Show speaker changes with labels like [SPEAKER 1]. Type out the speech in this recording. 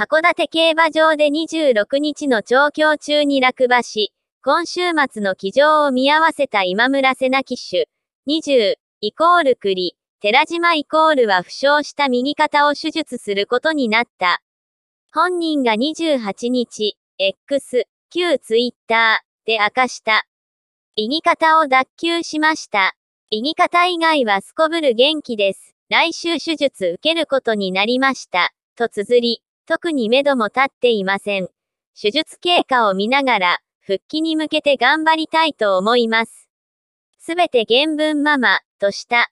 [SPEAKER 1] 函館競馬場で26日の調教中に落馬し、今週末の騎乗を見合わせた今村瀬名騎手、20、イコール栗、寺島イコールは負傷した右肩を手術することになった。本人が28日、X、旧ツイッターで明かした。右肩を脱臼しました。右肩以外はすこぶる元気です。来週手術受けることになりました。と綴り、特に目処も立っていません。手術経過を見ながら、復帰に向けて頑張りたいと思います。すべて原文ママとした。